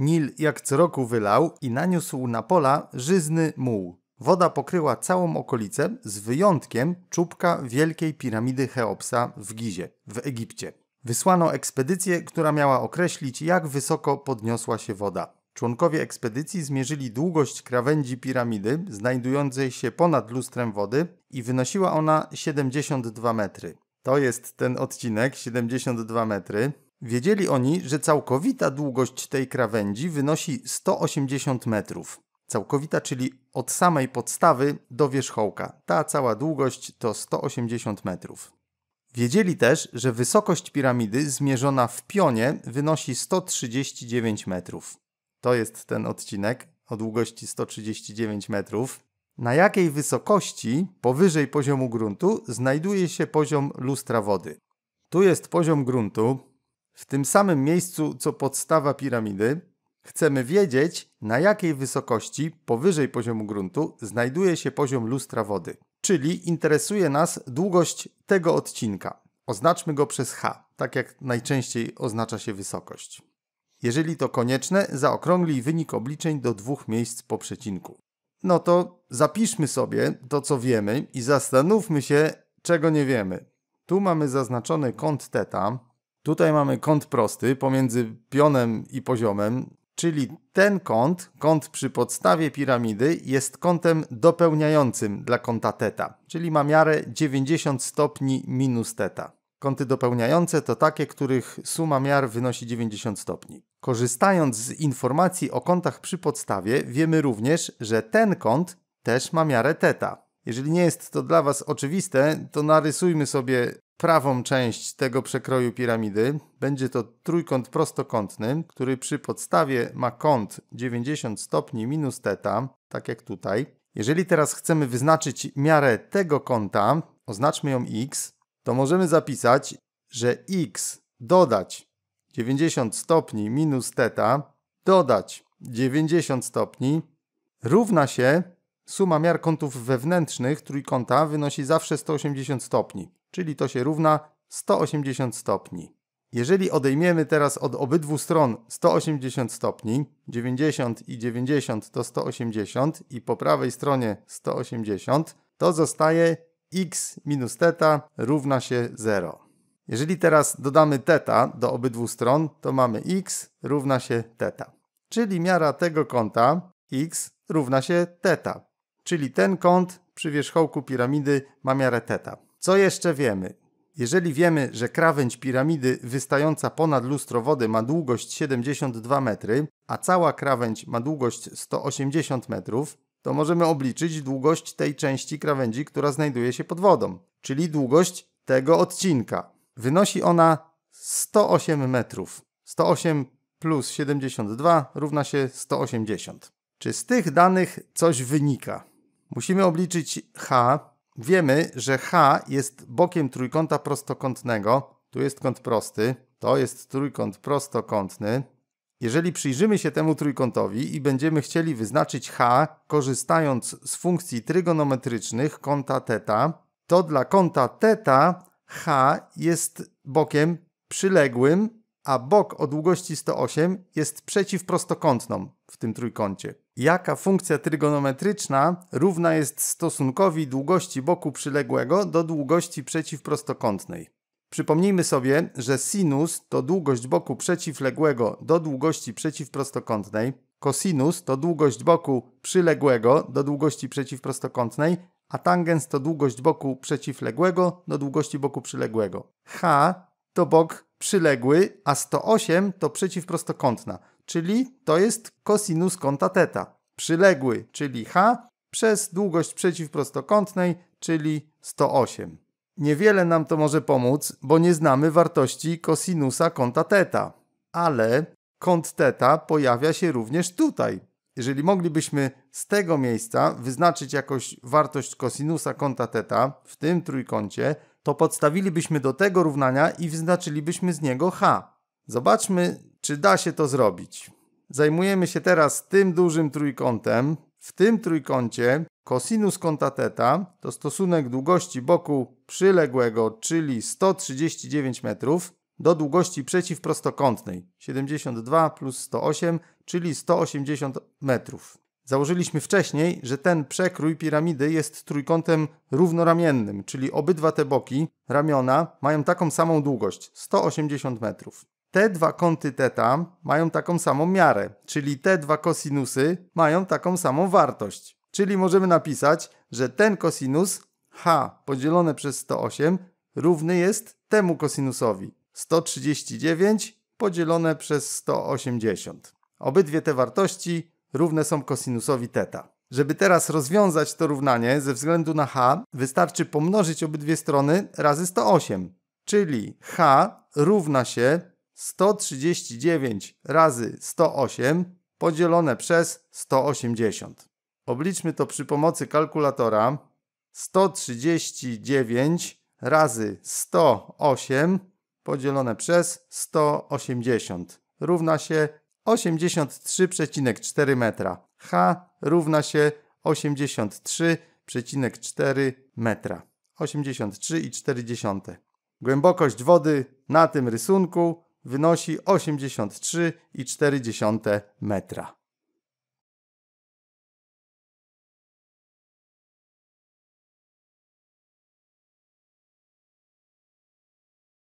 Nil jak co roku wylał i naniósł na pola żyzny muł. Woda pokryła całą okolicę z wyjątkiem czubka wielkiej piramidy Cheopsa w Gizie, w Egipcie. Wysłano ekspedycję, która miała określić, jak wysoko podniosła się woda. Członkowie ekspedycji zmierzyli długość krawędzi piramidy, znajdującej się ponad lustrem wody, i wynosiła ona 72 metry. To jest ten odcinek 72 metry. Wiedzieli oni, że całkowita długość tej krawędzi wynosi 180 metrów. Całkowita, czyli od samej podstawy do wierzchołka. Ta cała długość to 180 metrów. Wiedzieli też, że wysokość piramidy zmierzona w pionie wynosi 139 metrów. To jest ten odcinek o długości 139 metrów. Na jakiej wysokości powyżej poziomu gruntu znajduje się poziom lustra wody? Tu jest poziom gruntu, w tym samym miejscu co podstawa piramidy, chcemy wiedzieć, na jakiej wysokości powyżej poziomu gruntu znajduje się poziom lustra wody. Czyli interesuje nas długość tego odcinka. Oznaczmy go przez H, tak jak najczęściej oznacza się wysokość. Jeżeli to konieczne, zaokrąglij wynik obliczeń do dwóch miejsc po przecinku. No to zapiszmy sobie to, co wiemy i zastanówmy się, czego nie wiemy. Tu mamy zaznaczony kąt teta, Tutaj mamy kąt prosty pomiędzy pionem i poziomem, czyli ten kąt, kąt przy podstawie piramidy, jest kątem dopełniającym dla kąta θ, czyli ma miarę 90 stopni minus θ. Kąty dopełniające to takie, których suma miar wynosi 90 stopni. Korzystając z informacji o kątach przy podstawie, wiemy również, że ten kąt też ma miarę θ. Jeżeli nie jest to dla Was oczywiste, to narysujmy sobie prawą część tego przekroju piramidy. Będzie to trójkąt prostokątny, który przy podstawie ma kąt 90 stopni minus teta, tak jak tutaj. Jeżeli teraz chcemy wyznaczyć miarę tego kąta, oznaczmy ją x, to możemy zapisać, że x dodać 90 stopni minus teta dodać 90 stopni równa się suma miar kątów wewnętrznych trójkąta wynosi zawsze 180 stopni czyli to się równa 180 stopni. Jeżeli odejmiemy teraz od obydwu stron 180 stopni, 90 i 90 to 180 i po prawej stronie 180, to zostaje x minus teta równa się 0. Jeżeli teraz dodamy teta do obydwu stron, to mamy x równa się teta. Czyli miara tego kąta x równa się teta. Czyli ten kąt przy wierzchołku piramidy ma miarę teta. Co jeszcze wiemy? Jeżeli wiemy, że krawędź piramidy wystająca ponad lustro wody ma długość 72 metry, a cała krawędź ma długość 180 metrów, to możemy obliczyć długość tej części krawędzi, która znajduje się pod wodą, czyli długość tego odcinka. Wynosi ona 108 metrów. 108 plus 72 równa się 180. Czy z tych danych coś wynika? Musimy obliczyć h, wiemy, że H jest bokiem trójkąta prostokątnego. Tu jest kąt prosty, to jest trójkąt prostokątny. Jeżeli przyjrzymy się temu trójkątowi i będziemy chcieli wyznaczyć h, korzystając z funkcji trygonometrycznych kąta θ, to dla kąta θ h jest bokiem przyległym, a bok o długości 108 jest przeciwprostokątną w tym trójkącie. Jaka funkcja trygonometryczna równa jest stosunkowi długości boku przyległego do długości przeciwprostokątnej? Przypomnijmy sobie, że sinus to długość boku przeciwległego do długości przeciwprostokątnej, kosinus to długość boku przyległego do długości przeciwprostokątnej, a tangens to długość boku przeciwległego do długości boku przyległego. H to bok przyległy, a 108 to przeciwprostokątna czyli to jest kosinus kąta teta. Przyległy, czyli h, przez długość przeciwprostokątnej, czyli 108. Niewiele nam to może pomóc, bo nie znamy wartości kosinusa kąta teta. Ale kąt teta pojawia się również tutaj. Jeżeli moglibyśmy z tego miejsca wyznaczyć jakąś wartość kosinusa kąta teta w tym trójkącie, to podstawilibyśmy do tego równania i wyznaczylibyśmy z niego h. Zobaczmy, czy da się to zrobić? Zajmujemy się teraz tym dużym trójkątem. W tym trójkącie kosinus kąta θ to stosunek długości boku przyległego, czyli 139 metrów, do długości przeciwprostokątnej 72 plus 108, czyli 180 metrów. Założyliśmy wcześniej, że ten przekrój piramidy jest trójkątem równoramiennym, czyli obydwa te boki, ramiona, mają taką samą długość 180 metrów te dwa kąty θ mają taką samą miarę, czyli te dwa kosinusy mają taką samą wartość. Czyli możemy napisać, że ten kosinus h podzielone przez 108 równy jest temu kosinusowi 139 podzielone przez 180. Obydwie te wartości równe są kosinusowi θ. Żeby teraz rozwiązać to równanie ze względu na h, wystarczy pomnożyć obydwie strony razy 108, czyli h równa się 139 razy 108 podzielone przez 180. Obliczmy to przy pomocy kalkulatora. 139 razy 108 podzielone przez 180 równa się 83,4 metra. H równa się 83,4 metra. 83,4. Głębokość wody na tym rysunku wynosi 83,4 metra.